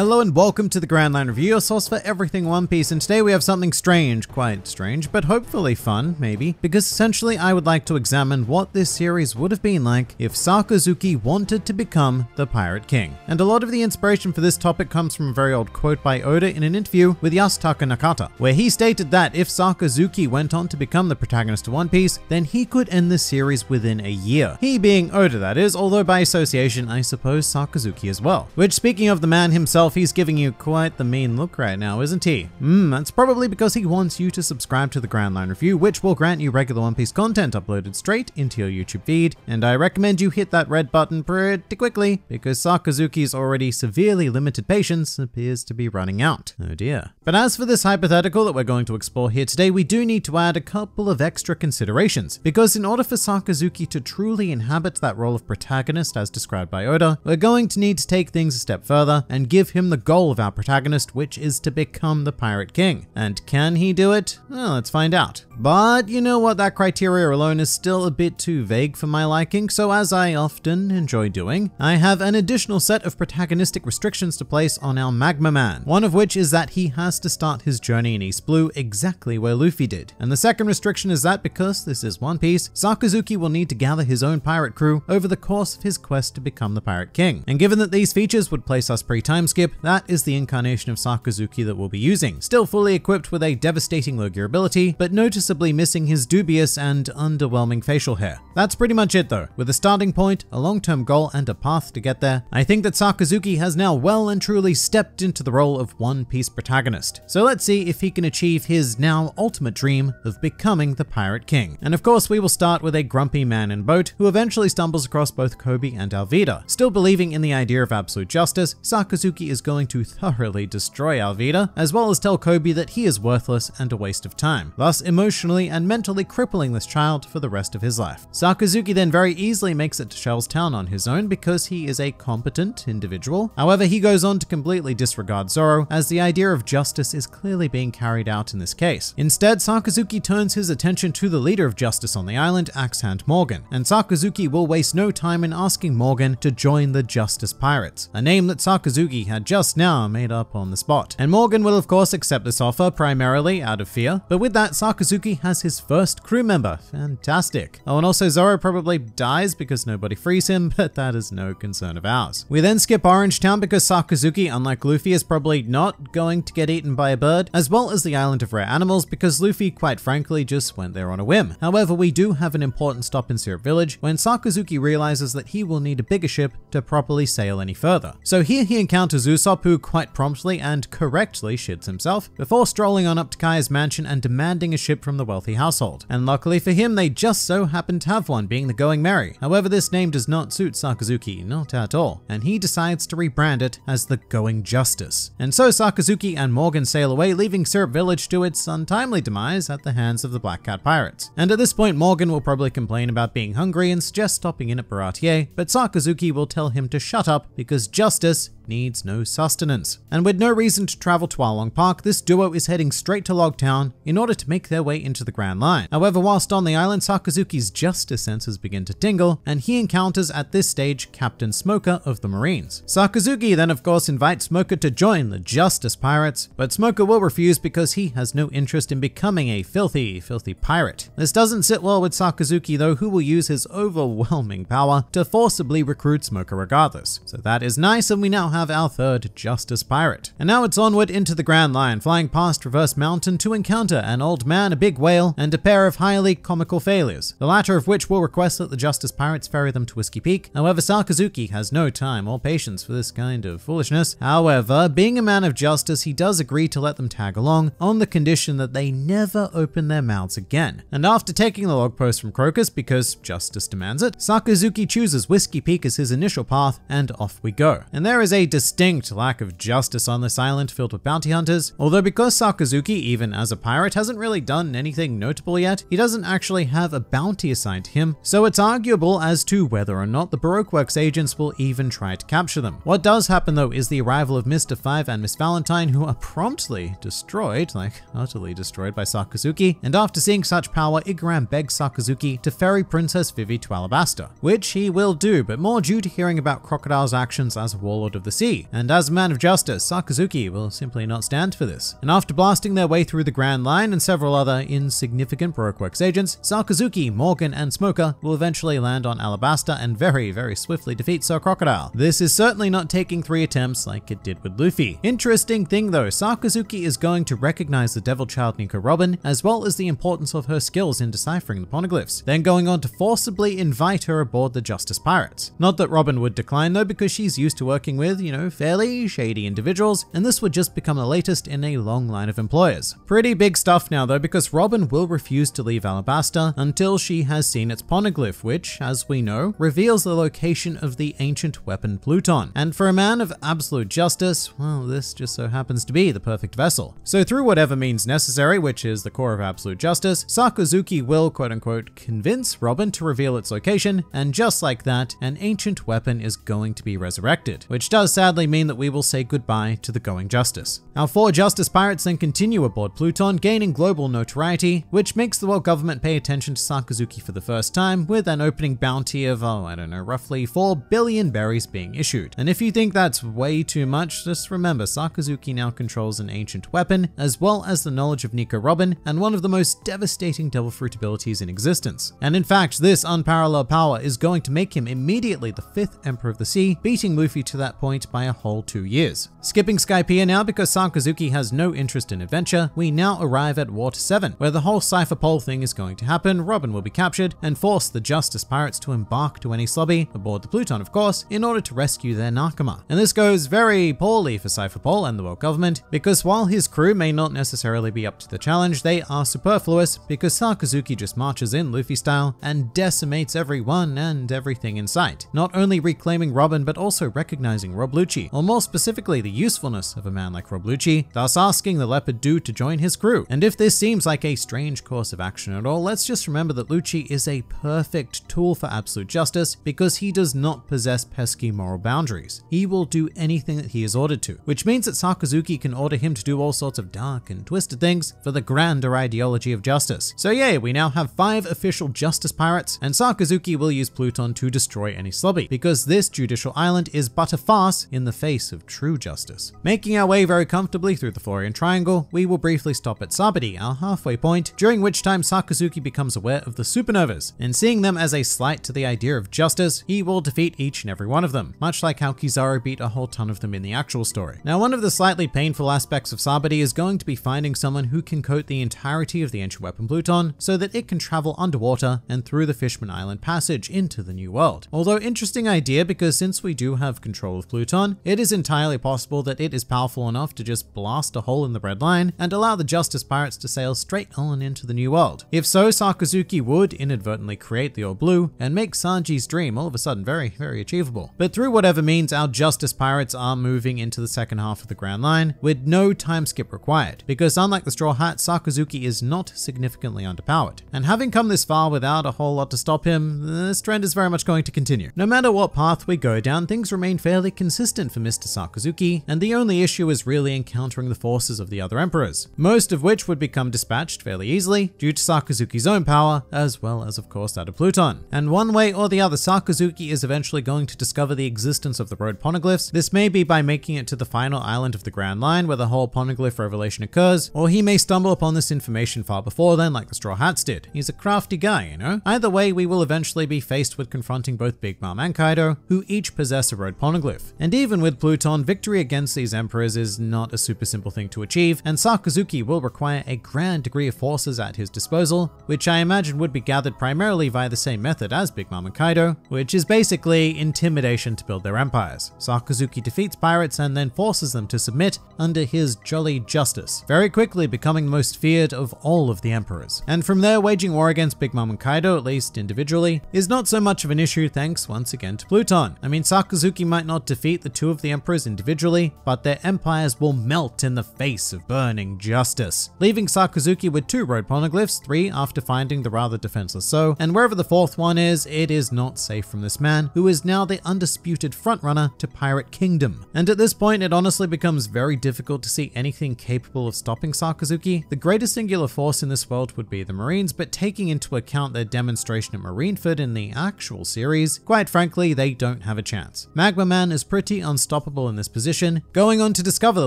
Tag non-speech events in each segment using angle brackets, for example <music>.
Hello and welcome to the Grand Line Review, your source for everything One Piece, and today we have something strange, quite strange, but hopefully fun, maybe, because essentially I would like to examine what this series would have been like if Sakazuki wanted to become the Pirate King. And a lot of the inspiration for this topic comes from a very old quote by Oda in an interview with Yasutaka Nakata, where he stated that if Sakazuki went on to become the protagonist of One Piece, then he could end the series within a year. He being Oda, that is, although by association, I suppose Sakazuki as well. Which, speaking of the man himself, himself, he's giving you quite the mean look right now, isn't he? Hmm, that's probably because he wants you to subscribe to the Line Review, which will grant you regular One Piece content uploaded straight into your YouTube feed, and I recommend you hit that red button pretty quickly, because Sakazuki's already severely limited patience appears to be running out. Oh dear. But as for this hypothetical that we're going to explore here today, we do need to add a couple of extra considerations, because in order for Sakazuki to truly inhabit that role of protagonist as described by Oda, we're going to need to take things a step further and give give him the goal of our protagonist, which is to become the Pirate King. And can he do it? Well, let's find out. But you know what, that criteria alone is still a bit too vague for my liking, so as I often enjoy doing, I have an additional set of protagonistic restrictions to place on our Magma Man, one of which is that he has to start his journey in East Blue exactly where Luffy did. And the second restriction is that because this is One Piece, Sakazuki will need to gather his own pirate crew over the course of his quest to become the Pirate King. And given that these features would place us pre timeskip skip, that is the incarnation of Sakazuki that we'll be using, still fully equipped with a devastating Logia ability, but noticeably missing his dubious and underwhelming facial hair. That's pretty much it though, with a starting point, a long-term goal, and a path to get there. I think that Sakazuki has now well and truly stepped into the role of One Piece protagonist. So let's see if he can achieve his now ultimate dream of becoming the Pirate King. And of course, we will start with a grumpy man in boat who eventually stumbles across both Kobe and Alvida. Still believing in the idea of absolute justice, Sakazuki is going to thoroughly destroy Alvida, as well as tell Kobe that he is worthless and a waste of time, thus emotionally and mentally crippling this child for the rest of his life. Sakazuki then very easily makes it to Shell's town on his own because he is a competent individual. However, he goes on to completely disregard Zoro as the idea of justice is clearly being carried out in this case. Instead, Sakazuki turns his attention to the leader of justice on the island, Axhand Morgan, and Sakazuki will waste no time in asking Morgan to join the Justice Pirates, a name that Sakazuki had just now made up on the spot. And Morgan will of course accept this offer primarily out of fear, but with that Sakazuki has his first crew member, fantastic. Oh and also Zoro probably dies because nobody frees him, <laughs> but that is no concern of ours. We then skip Orange Town because Sakazuki, unlike Luffy, is probably not going to get eaten by a bird, as well as the Island of Rare Animals because Luffy quite frankly just went there on a whim. However, we do have an important stop in Syrup Village when Sakazuki realizes that he will need a bigger ship to properly sail any further. So here he encounters Usopp quite promptly and correctly shits himself before strolling on up to Kaya's mansion and demanding a ship from the wealthy household. And luckily for him, they just so happen to have one, being the Going Merry. However, this name does not suit Sakazuki, not at all, and he decides to rebrand it as the Going Justice. And so Sakazuki and Morgan sail away, leaving Syrup Village to its untimely demise at the hands of the Black Cat Pirates. And at this point, Morgan will probably complain about being hungry and suggest stopping in at Baratier, but Sakazuki will tell him to shut up because justice needs no sustenance. And with no reason to travel to Arlong Park, this duo is heading straight to Logtown in order to make their way into the Grand Line. However, whilst on the island, Sakazuki's justice senses begin to tingle, and he encounters at this stage Captain Smoker of the Marines. Sakazuki then of course invites Smoker to join the Justice Pirates, but Smoker will refuse because he has no interest in becoming a filthy, filthy pirate. This doesn't sit well with Sakazuki though, who will use his overwhelming power to forcibly recruit Smoker regardless. So that is nice and we now have have our third Justice Pirate. And now it's onward into the Grand Line, flying past Reverse Mountain to encounter an old man, a big whale, and a pair of highly comical failures, the latter of which will request that the Justice Pirates ferry them to Whiskey Peak. However, Sakazuki has no time or patience for this kind of foolishness. However, being a man of justice, he does agree to let them tag along on the condition that they never open their mouths again. And after taking the log post from Crocus, because justice demands it, Sakazuki chooses Whiskey Peak as his initial path, and off we go. And there is a distinct lack of justice on this island filled with bounty hunters, although because Sakazuki, even as a pirate, hasn't really done anything notable yet, he doesn't actually have a bounty assigned to him, so it's arguable as to whether or not the Baroque Works agents will even try to capture them. What does happen though is the arrival of Mr. Five and Miss Valentine who are promptly destroyed, like utterly destroyed by Sakazuki, and after seeing such power, Igram begs Sakazuki to ferry Princess Vivi to Alabasta, which he will do, but more due to hearing about Crocodile's actions as warlord of the the sea, and as a man of justice, Sakazuki will simply not stand for this. And after blasting their way through the Grand Line and several other insignificant Brookworks agents, Sakazuki, Morgan, and Smoker will eventually land on Alabasta and very, very swiftly defeat Sir Crocodile. This is certainly not taking three attempts like it did with Luffy. Interesting thing though, Sakazuki is going to recognize the Devil Child Nico Robin, as well as the importance of her skills in deciphering the poneglyphs, then going on to forcibly invite her aboard the Justice Pirates. Not that Robin would decline though, because she's used to working with with, you know, fairly shady individuals, and this would just become the latest in a long line of employers. Pretty big stuff now though, because Robin will refuse to leave Alabasta until she has seen its poneglyph, which, as we know, reveals the location of the ancient weapon Pluton. And for a man of absolute justice, well, this just so happens to be the perfect vessel. So through whatever means necessary, which is the core of absolute justice, Sakazuki will quote unquote convince Robin to reveal its location, and just like that, an ancient weapon is going to be resurrected, which does does sadly mean that we will say goodbye to the Going Justice. Our four Justice pirates then continue aboard Pluton, gaining global notoriety, which makes the world government pay attention to Sakazuki for the first time, with an opening bounty of, oh, I don't know, roughly 4 billion berries being issued. And if you think that's way too much, just remember Sakazuki now controls an ancient weapon, as well as the knowledge of Nico Robin, and one of the most devastating Devil fruit abilities in existence. And in fact, this unparalleled power is going to make him immediately the fifth Emperor of the Sea, beating Luffy to that point by a whole two years. Skipping Skypiea now because Sakazuki has no interest in adventure, we now arrive at Water 7, where the whole Cypher Pole thing is going to happen, Robin will be captured, and force the Justice Pirates to embark to any slobby, aboard the Pluton of course, in order to rescue their Nakama. And this goes very poorly for Cypher Pole and the world government, because while his crew may not necessarily be up to the challenge, they are superfluous because Sakazuki just marches in Luffy style and decimates everyone and everything in sight, not only reclaiming Robin but also recognizing Robin Roblucci, or more specifically the usefulness of a man like Roblucci, thus asking the Leopard dude to join his crew. And if this seems like a strange course of action at all, let's just remember that Lucci is a perfect tool for absolute justice because he does not possess pesky moral boundaries. He will do anything that he is ordered to, which means that Sakazuki can order him to do all sorts of dark and twisted things for the grander ideology of justice. So yay, we now have five official justice pirates, and Sakazuki will use Pluton to destroy any slobby, because this judicial island is but a farce in the face of true justice. Making our way very comfortably through the Florian Triangle, we will briefly stop at Sabadi, our halfway point, during which time Sakazuki becomes aware of the supernovas, and seeing them as a slight to the idea of justice, he will defeat each and every one of them, much like how Kizaru beat a whole ton of them in the actual story. Now, one of the slightly painful aspects of Sabadi is going to be finding someone who can coat the entirety of the ancient weapon Pluton so that it can travel underwater and through the Fishman Island passage into the New World. Although interesting idea because since we do have control of Pluton, it is entirely possible that it is powerful enough to just blast a hole in the red line and allow the Justice Pirates to sail straight on into the New World. If so, Sakazuki would inadvertently create the All Blue and make Sanji's dream all of a sudden very, very achievable. But through whatever means, our Justice Pirates are moving into the second half of the Grand Line with no time skip required, because unlike the Straw Hat, Sakazuki is not significantly underpowered. And having come this far without a whole lot to stop him, this trend is very much going to continue. No matter what path we go down, things remain fairly consistent consistent for Mr. Sakazuki, and the only issue is really encountering the forces of the other emperors, most of which would become dispatched fairly easily due to Sakazuki's own power, as well as of course that of Pluton. And one way or the other, Sakazuki is eventually going to discover the existence of the road poneglyphs. This may be by making it to the final island of the Grand Line where the whole poneglyph revelation occurs, or he may stumble upon this information far before then like the Straw Hats did. He's a crafty guy, you know? Either way, we will eventually be faced with confronting both Big Mom and Kaido, who each possess a road poneglyph. And even with Pluton, victory against these emperors is not a super simple thing to achieve, and Sakazuki will require a grand degree of forces at his disposal, which I imagine would be gathered primarily via the same method as Big Mom and Kaido, which is basically intimidation to build their empires. Sakazuki defeats pirates and then forces them to submit under his jolly justice, very quickly becoming the most feared of all of the emperors. And from there, waging war against Big Mom and Kaido, at least individually, is not so much of an issue thanks once again to Pluton. I mean, Sakazuki might not defeat defeat the two of the emperors individually, but their empires will melt in the face of burning justice, leaving Sakazuki with two road poneglyphs, three after finding the rather defenseless So, and wherever the fourth one is, it is not safe from this man, who is now the undisputed frontrunner to Pirate Kingdom. And at this point, it honestly becomes very difficult to see anything capable of stopping Sakazuki. The greatest singular force in this world would be the Marines, but taking into account their demonstration at Marineford in the actual series, quite frankly, they don't have a chance. Magma Man is pretty pretty unstoppable in this position, going on to discover the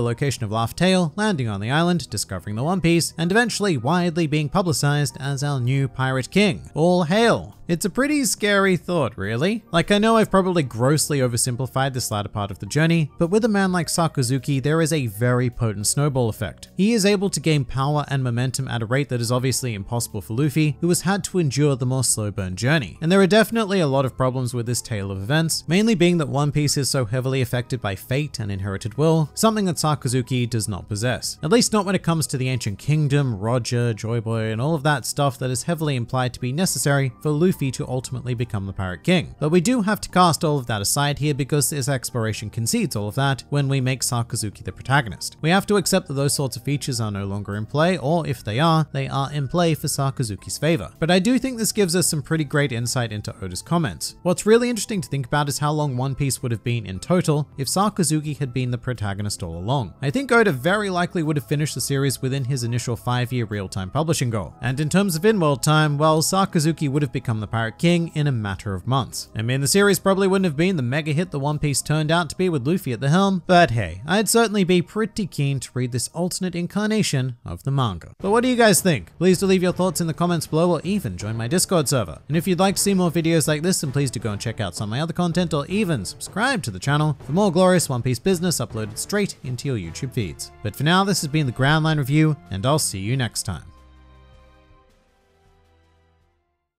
location of Laugh Tail, landing on the island, discovering the One Piece, and eventually widely being publicized as our new pirate king. All hail! It's a pretty scary thought, really. Like, I know I've probably grossly oversimplified this latter part of the journey, but with a man like Sakazuki, there is a very potent snowball effect. He is able to gain power and momentum at a rate that is obviously impossible for Luffy, who has had to endure the more slow burn journey. And there are definitely a lot of problems with this tale of events, mainly being that One Piece is so heavily heavily affected by fate and inherited will, something that Sakazuki does not possess. At least not when it comes to the Ancient Kingdom, Roger, Joyboy, and all of that stuff that is heavily implied to be necessary for Luffy to ultimately become the Pirate King. But we do have to cast all of that aside here because this exploration concedes all of that when we make Sakazuki the protagonist. We have to accept that those sorts of features are no longer in play, or if they are, they are in play for Sakazuki's favor. But I do think this gives us some pretty great insight into Oda's comments. What's really interesting to think about is how long One Piece would have been in total total if Sakazuki had been the protagonist all along. I think Oda very likely would have finished the series within his initial five-year real-time publishing goal. And in terms of in-world time, well, Sakazuki would have become the Pirate King in a matter of months. I mean, the series probably wouldn't have been the mega hit that One Piece turned out to be with Luffy at the helm, but hey, I'd certainly be pretty keen to read this alternate incarnation of the manga. But what do you guys think? Please do leave your thoughts in the comments below or even join my Discord server. And if you'd like to see more videos like this, then please do go and check out some of my other content or even subscribe to the channel channel for more glorious One Piece business uploaded straight into your YouTube feeds. But for now, this has been the Groundline Review, and I'll see you next time.